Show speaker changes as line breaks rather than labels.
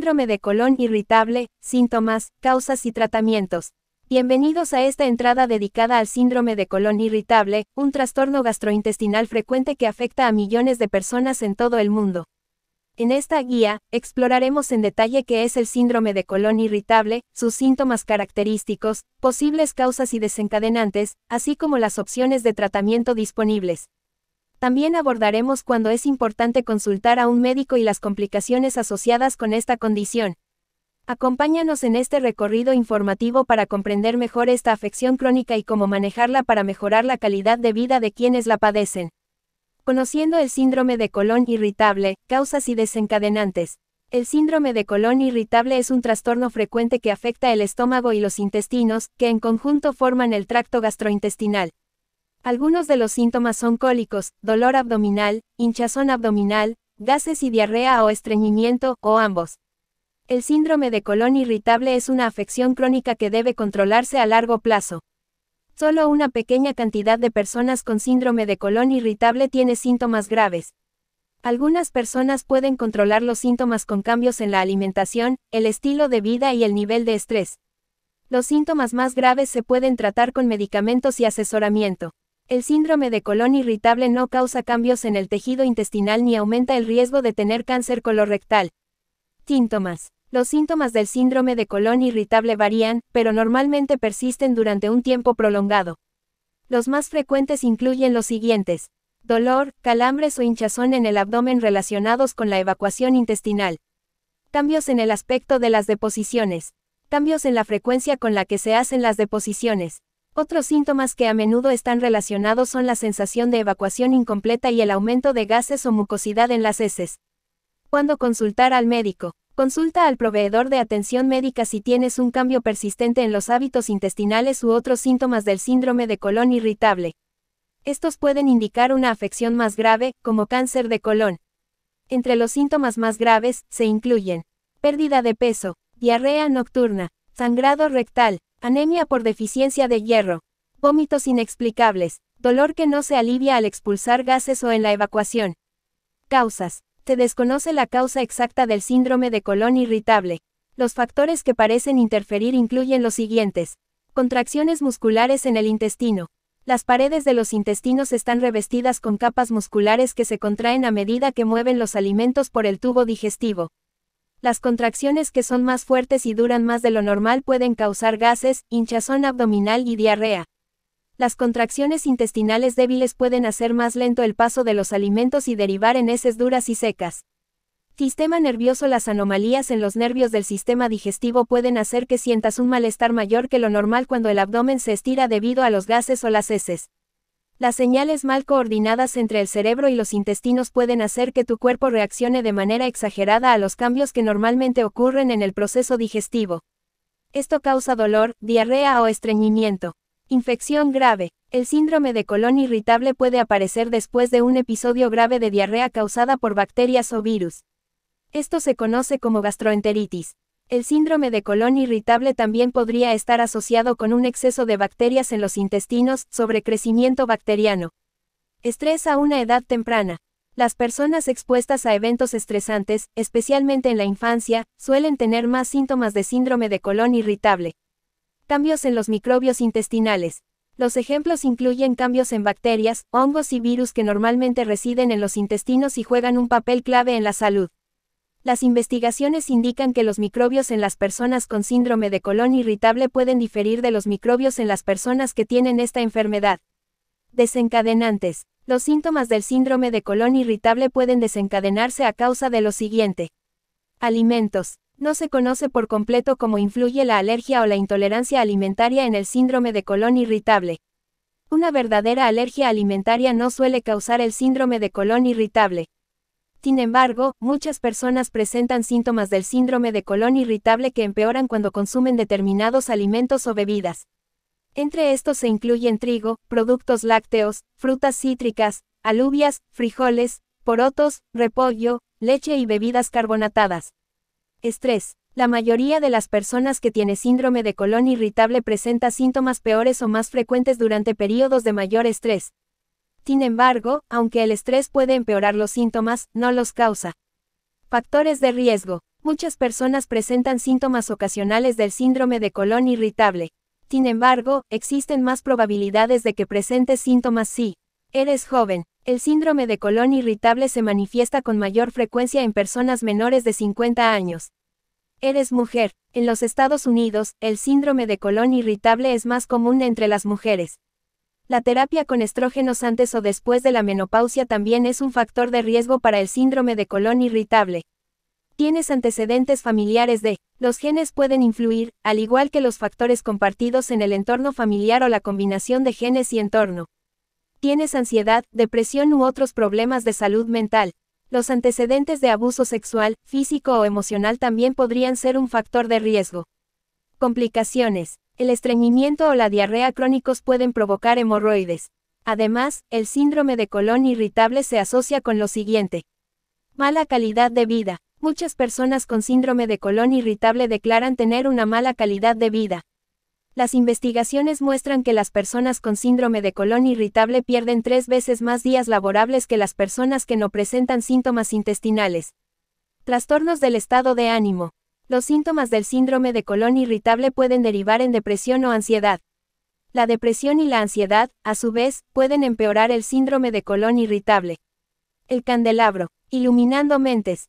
Síndrome de colon irritable, síntomas, causas y tratamientos. Bienvenidos a esta entrada dedicada al síndrome de colon irritable, un trastorno gastrointestinal frecuente que afecta a millones de personas en todo el mundo. En esta guía, exploraremos en detalle qué es el síndrome de colon irritable, sus síntomas característicos, posibles causas y desencadenantes, así como las opciones de tratamiento disponibles. También abordaremos cuando es importante consultar a un médico y las complicaciones asociadas con esta condición. Acompáñanos en este recorrido informativo para comprender mejor esta afección crónica y cómo manejarla para mejorar la calidad de vida de quienes la padecen. Conociendo el síndrome de colon irritable, causas y desencadenantes. El síndrome de colon irritable es un trastorno frecuente que afecta el estómago y los intestinos, que en conjunto forman el tracto gastrointestinal. Algunos de los síntomas son cólicos, dolor abdominal, hinchazón abdominal, gases y diarrea o estreñimiento, o ambos. El síndrome de colon irritable es una afección crónica que debe controlarse a largo plazo. Solo una pequeña cantidad de personas con síndrome de colon irritable tiene síntomas graves. Algunas personas pueden controlar los síntomas con cambios en la alimentación, el estilo de vida y el nivel de estrés. Los síntomas más graves se pueden tratar con medicamentos y asesoramiento. El síndrome de colon irritable no causa cambios en el tejido intestinal ni aumenta el riesgo de tener cáncer colorectal. Síntomas. Los síntomas del síndrome de colon irritable varían, pero normalmente persisten durante un tiempo prolongado. Los más frecuentes incluyen los siguientes. Dolor, calambres o hinchazón en el abdomen relacionados con la evacuación intestinal. Cambios en el aspecto de las deposiciones. Cambios en la frecuencia con la que se hacen las deposiciones otros síntomas que a menudo están relacionados son la sensación de evacuación incompleta y el aumento de gases o mucosidad en las heces. Cuando consultar al médico? Consulta al proveedor de atención médica si tienes un cambio persistente en los hábitos intestinales u otros síntomas del síndrome de colon irritable. Estos pueden indicar una afección más grave, como cáncer de colon. Entre los síntomas más graves se incluyen pérdida de peso, diarrea nocturna, sangrado rectal, Anemia por deficiencia de hierro. Vómitos inexplicables. Dolor que no se alivia al expulsar gases o en la evacuación. Causas. Se desconoce la causa exacta del síndrome de colon irritable. Los factores que parecen interferir incluyen los siguientes. Contracciones musculares en el intestino. Las paredes de los intestinos están revestidas con capas musculares que se contraen a medida que mueven los alimentos por el tubo digestivo. Las contracciones que son más fuertes y duran más de lo normal pueden causar gases, hinchazón abdominal y diarrea. Las contracciones intestinales débiles pueden hacer más lento el paso de los alimentos y derivar en heces duras y secas. Sistema nervioso Las anomalías en los nervios del sistema digestivo pueden hacer que sientas un malestar mayor que lo normal cuando el abdomen se estira debido a los gases o las heces. Las señales mal coordinadas entre el cerebro y los intestinos pueden hacer que tu cuerpo reaccione de manera exagerada a los cambios que normalmente ocurren en el proceso digestivo. Esto causa dolor, diarrea o estreñimiento. Infección grave. El síndrome de colon irritable puede aparecer después de un episodio grave de diarrea causada por bacterias o virus. Esto se conoce como gastroenteritis. El síndrome de colon irritable también podría estar asociado con un exceso de bacterias en los intestinos, sobrecrecimiento bacteriano. Estrés a una edad temprana. Las personas expuestas a eventos estresantes, especialmente en la infancia, suelen tener más síntomas de síndrome de colon irritable. Cambios en los microbios intestinales. Los ejemplos incluyen cambios en bacterias, hongos y virus que normalmente residen en los intestinos y juegan un papel clave en la salud. Las investigaciones indican que los microbios en las personas con síndrome de colon irritable pueden diferir de los microbios en las personas que tienen esta enfermedad. Desencadenantes. Los síntomas del síndrome de colon irritable pueden desencadenarse a causa de lo siguiente. Alimentos. No se conoce por completo cómo influye la alergia o la intolerancia alimentaria en el síndrome de colon irritable. Una verdadera alergia alimentaria no suele causar el síndrome de colon irritable. Sin embargo, muchas personas presentan síntomas del síndrome de colon irritable que empeoran cuando consumen determinados alimentos o bebidas. Entre estos se incluyen trigo, productos lácteos, frutas cítricas, alubias, frijoles, porotos, repollo, leche y bebidas carbonatadas. Estrés. La mayoría de las personas que tiene síndrome de colon irritable presenta síntomas peores o más frecuentes durante periodos de mayor estrés, sin embargo, aunque el estrés puede empeorar los síntomas, no los causa. Factores de riesgo. Muchas personas presentan síntomas ocasionales del síndrome de colon irritable. Sin embargo, existen más probabilidades de que presentes síntomas si eres joven. El síndrome de colon irritable se manifiesta con mayor frecuencia en personas menores de 50 años. Eres mujer. En los Estados Unidos, el síndrome de colon irritable es más común entre las mujeres. La terapia con estrógenos antes o después de la menopausia también es un factor de riesgo para el síndrome de colon irritable. Tienes antecedentes familiares de, los genes pueden influir, al igual que los factores compartidos en el entorno familiar o la combinación de genes y entorno. Tienes ansiedad, depresión u otros problemas de salud mental. Los antecedentes de abuso sexual, físico o emocional también podrían ser un factor de riesgo. Complicaciones. El estreñimiento o la diarrea crónicos pueden provocar hemorroides. Además, el síndrome de colon irritable se asocia con lo siguiente. Mala calidad de vida. Muchas personas con síndrome de colon irritable declaran tener una mala calidad de vida. Las investigaciones muestran que las personas con síndrome de colon irritable pierden tres veces más días laborables que las personas que no presentan síntomas intestinales. Trastornos del estado de ánimo. Los síntomas del síndrome de colon irritable pueden derivar en depresión o ansiedad. La depresión y la ansiedad, a su vez, pueden empeorar el síndrome de colon irritable. El candelabro, iluminando mentes,